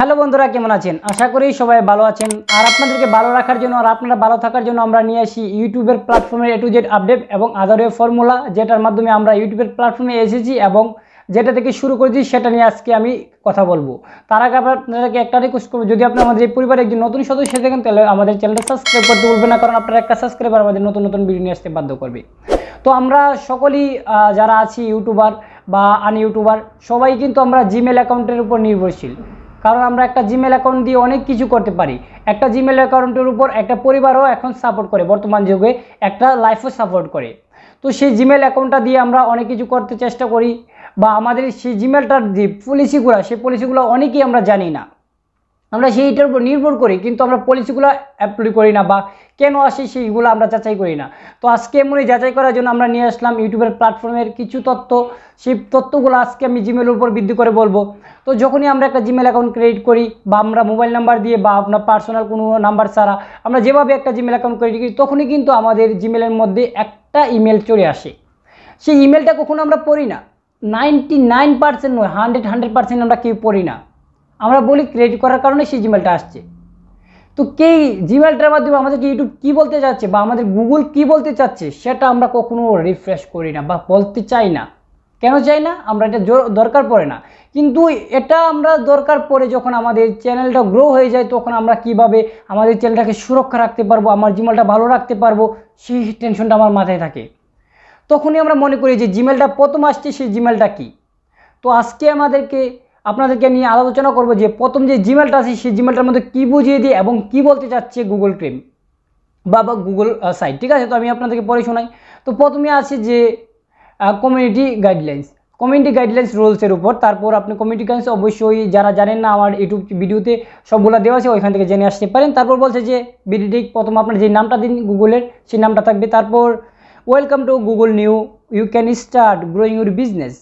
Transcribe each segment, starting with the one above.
hello বন্ধুরা কেমন আছেন আশা করি সবাই ভালো আছেন আর আপনাদেরকে ভালো রাখার জন্য আর আপনারা ভালো থাকার জন্য আমরা নিয়ে আসি ইউটিউবের প্ল্যাটফর্মে এ টু জেড আপডেট এবং আদার ফর্মুলা যেটার মাধ্যমে আমরা ইউটিউবের প্ল্যাটফর্মে এসেছি এবং যেটা থেকে শুরু করেছি সেটা নিয়ে আজকে আমি কথা বলবো তার আগে আপনাদেরকে একটা রিকোয়েস্ট করবো যদি আপনার আমাদের এই পরিবারের একজন নতুন সদস্য থাকেন তাহলে আমাদের চ্যানেলটা সাবস্ক্রাইব করতে বলবেন না কারণ আপনারা একটা সাবস্ক্রাইবার আমাদের নতুন নতুন ভিডিও নিয়ে আসতে বাধ্য করবে তো আমরা সকলেই যারা আছি ইউটিউবার বা আন ইউটিউবার সবাই কিন্তু আমরা জিমেল অ্যাকাউন্টের উপর নির্ভরশীল কারণ আমরা একটা জিমেল অ্যাকাউন্ট দিয়ে অনেক কিছু করতে পারি একটা জিমেল অ্যাকাউন্টের উপর একটা পরিবারও এখন সাপোর্ট করে বর্তমান যুগে একটা লাইফও সাপোর্ট করে তো সেই জিমেল অ্যাকাউন্টটা দিয়ে আমরা অনেক কিছু করতে চেষ্টা করি বা আমাদের সেই জিমেলটার যে পলিসিগুলো সেই পলিসিগুলো অনেকেই আমরা জানি না আমরা সেইটার উপর নির্ভর করি কিন্তু আমরা পলিসিগুলো অ্যাপ্লাই করি না বা কেন আসে সেইগুলো আমরা যাচাই করি না তো আজকে এমনি যাচাই করার জন্য আমরা নিয়ে আসলাম ইউটিউবের প্ল্যাটফর্মের কিছু তথ্য সেই তথ্যগুলো আজকে আমি জিমেলের উপর বৃদ্ধি করে বলবো তো যখনই আমরা একটা জিমেল অ্যাকাউন্ট ক্রিয়েট করি বা আমরা মোবাইল নাম্বার দিয়ে বা আপনার পার্সোনাল কোনো নাম্বার ছাড়া আমরা যেভাবে একটা জিমেল অ্যাকাউন্ট ক্রিয়েট করি তখনই কিন্তু আমাদের জিমেলের মধ্যে একটা ইমেল চলে আসে সেই ইমেলটা কখনো আমরা পড়ি না নাইনটি নাইন পার্সেন্ট নয় হান্ড্রেড হান্ড্রেড পার্সেন্ট আমরা কেউ পড়ি না আমরা বলি ক্রিয়েট করার কারণে সেই জিমেলটা আসছে তো কেই জিমেলটার মাধ্যমে আমাদেরকে ইউটিউব কী বলতে চাচ্ছে বা আমাদের গুগল কি বলতে চাচ্ছে সেটা আমরা কখনো রিফ্রেশ করি না বা বলতে চাই না কেন চাই না আমরা এটা দরকার পড়ে না কিন্তু এটা আমরা দরকার পড়ে যখন আমাদের চ্যানেলটা গ্রো হয়ে যায় তখন আমরা কিভাবে আমাদের চ্যানেলটাকে সুরক্ষা রাখতে পারবো আমার জিমেলটা ভালো রাখতে পারবো সেই টেনশনটা আমার মাথায় থাকে তখনই আমরা মনে করি যে জিমেলটা প্রথম আসছে সেই জিমেলটা কি তো আজকে আমাদেরকে আপনাদেরকে নিয়ে আলোচনা করব যে প্রথম যে জিমেলটা আছে সেই জিমেলটার মধ্যে কী বুঝিয়ে দিই এবং কি বলতে চাচ্ছে গুগল ক্রিম বা বা গুগল সাইট ঠিক আছে তো আমি আপনাদেরকে পরে শোনাই তো প্রথমে আছে যে কমিউনিটি গাইডলাইন্স কমিউনিটি গাইডলাইন্স রুলসের উপর তারপর আপনি কমিউনিটি গাইডলাইন্স অবশ্যই যারা জানেন না আমার ইউটিউব ভিডিওতে সবগুলো দেওয়া আছে ওইখান থেকে জেনে আসতে পারেন তারপর বলছে যে ভিডিওটি প্রথম আপনার যে নামটা দিন গুগলের সেই নামটা থাকবে তারপর welcome to Google new you can start growing your business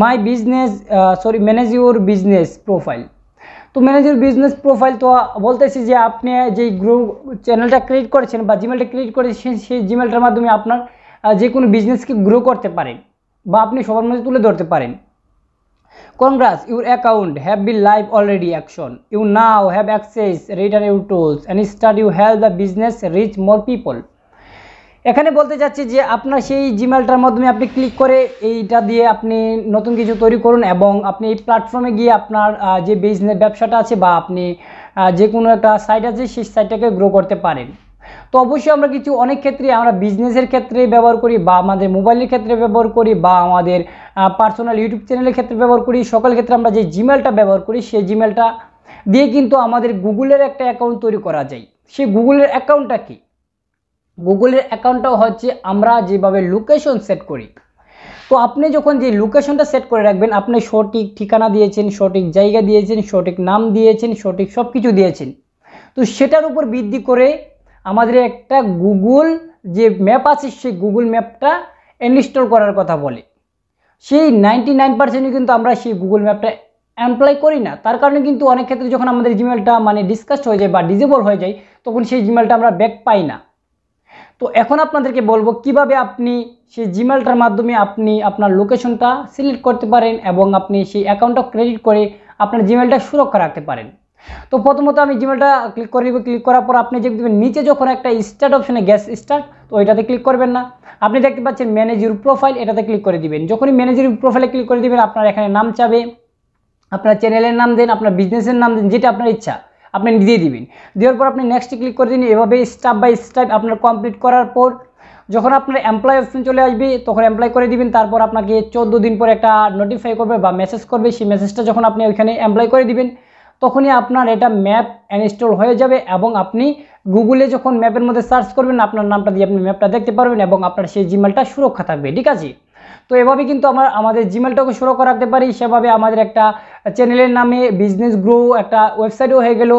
my business sorry manage your business profile তো ম্যানেজার বিজনেস প্রোফাইল তো বলতেছি যে আপনি যেই গ্রুপ চ্যানেলটা ক্রিয়েট করেছেন বা জিমেলটা ক্রিয়েট করেছেন সেই জিমেলটার মাধ্যমে আপনার যে কোনো বিজনেসকে গ্রো করতে পারেন বা আপনি সবার মধ্যে তুলে ধরতে পারেন congrats your account have be live already action you now have access return you tools and start you have the business reach more people এখানে বলতে চাচ্ছি যে আপনার সেই জিমেলটার মাধ্যমে আপনি ক্লিক করে এইটা দিয়ে আপনি নতুন কিছু তৈরি করুন এবং আপনি এই প্ল্যাটফর্মে গিয়ে আপনার যে বিজনেস ব্যবসাটা আছে বা আপনি যে কোনো একটা সাইট আছে সেই সাইটটাকে গ্রো করতে পারেন তো অবশ্যই আমরা কিছু অনেক ক্ষেত্রে আমরা বিজনেসের ক্ষেত্রে ব্যবহার করি বা আমাদের মোবাইলের ক্ষেত্রে ব্যবহার করি বা আমাদের পার্সোনাল ইউটিউব চ্যানেলের ক্ষেত্রে ব্যবহার করি সকল ক্ষেত্রে আমরা যে জিমেলটা ব্যবহার করি সেই জিমেলটা দিয়ে কিন্তু আমাদের গুগলের একটা অ্যাকাউন্ট তৈরি করা যায় সেই গুগলের অ্যাকাউন্টটা কী গুগলের অ্যাকাউন্টটাও হচ্ছে আমরা যেভাবে লোকেশন সেট করি তো আপনি যখন যে লোকেশনটা সেট করে রাখবেন আপনি সঠিক ঠিকানা দিয়েছেন সঠিক জায়গা দিয়েছেন সঠিক নাম দিয়েছেন সঠিক সব কিছু দিয়েছেন তো সেটার উপর ভিত্তি করে আমাদের একটা গুগল যে ম্যাপ আছে সেই গুগল ম্যাপটা ইনস্টল করার কথা বলে সেই নাইনটি নাইন পার্সেন্টই কিন্তু আমরা সেই গুগল ম্যাপটা অ্যাপ্লাই করি না তার কারণে কিন্তু অনেক ক্ষেত্রে যখন আমাদের জিমেলটা মানে ডিসকাস্ট হয়ে যায় বা ডিজেবল হয়ে যায় তখন সেই জিমেলটা আমরা ব্যাক পাই না তো এখন আপনাদেরকে বলবো কিভাবে আপনি সেই জিমেলটার মাধ্যমে আপনি আপনার লোকেশনটা সিলেক্ট করতে পারেন এবং আপনি সেই অ্যাকাউন্টটা ক্রেডিট করে আপনার জিমেলটা সুরক্ষা রাখতে পারেন তো প্রথমত আমি জিমেলটা ক্লিক করে দিব ক্লিক করার পর আপনি দেখবেন নিচে যখন একটা স্টার্ট অপশানে গ্যাস স্টার্ট তো ওইটাতে ক্লিক করবেন না আপনি দেখতে পাচ্ছেন ম্যানেজার প্রোফাইল এটাতে ক্লিক করে দিবেন যখনই ম্যানেজার প্রোফাইলে ক্লিক করে দিবেন আপনার এখানে নাম চাবে আপনার চ্যানেলের নাম দেন আপনার বিজনেসের নাম দেন যেটা আপনার ইচ্ছা আপনি দিয়ে দিবেন দেওয়ার পর আপনি নেক্সটে ক্লিক করে দিন এভাবে স্টেপ বাই স্টাপ আপনার কমপ্লিট করার পর যখন আপনার এমপ্লয় অপশন চলে আসবে তখন এমপ্লয় করে দিবেন তারপর আপনাকে চোদ্দো দিন পর একটা নোটিফাই করবে বা মেসেজ করবে সেই মেসেজটা যখন আপনি ওইখানে এমপ্লয় করে দিবেন তখনই আপনার এটা ম্যাপ ইনস্টল হয়ে যাবে এবং আপনি গুগলে যখন ম্যাপের মধ্যে সার্চ করবেন আপনার নামটা দিয়ে আপনি ম্যাপটা দেখতে পারবেন এবং আপনার সেই জিমেলটা সুরক্ষা থাকবে ঠিক আছে তো এভাবে কিন্তু আমরা আমাদের জিমেলটাকে সুরক্ষা রাখতে পারি সেভাবে আমাদের একটা চ্যানেলের নামে বিজনেস গ্রো একটা ওয়েবসাইটও হয়ে গেল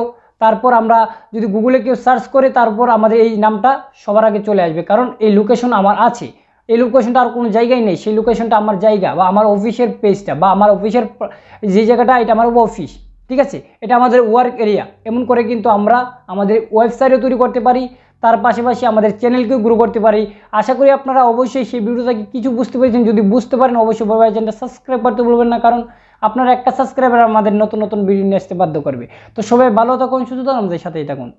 তারপর আমরা যদি গুগলে কেউ সার্চ করে তারপর আমাদের এই নামটা সবার আগে চলে আসবে কারণ এই লোকেশন আমার আছে এই লোকেশনটা আর কোনো জায়গায় নেই সেই লোকেশনটা আমার জায়গা বা আমার অফিসের পেজটা বা আমার অফিসের যে জায়গাটা এটা আমার অফিস ঠিক আছে এটা আমাদের ওয়ার্ক এরিয়া এমন করে কিন্তু আমরা আমাদের ওয়েবসাইটও তৈরি করতে পারি তার পাশাপাশি আমাদের চ্যানেলকেও গ্রো করতে পারি আশা করি আপনারা অবশ্যই সেই ভিডিওটাকে কিছু বুঝতে পেরেছেন যদি বুঝতে পারেন অবশ্যই ভাবে চ্যানেলটা সাবস্ক্রাইব করতে বলবেন না কারণ আপনার একটা সাবস্ক্রাইবার আমাদের নতুন নতুন ভিডিও নিয়ে আসতে বাধ্য করবে তো সবাই ভালো থাকুন সুস্থ থাকুন আমাদের সাথেই থাকুন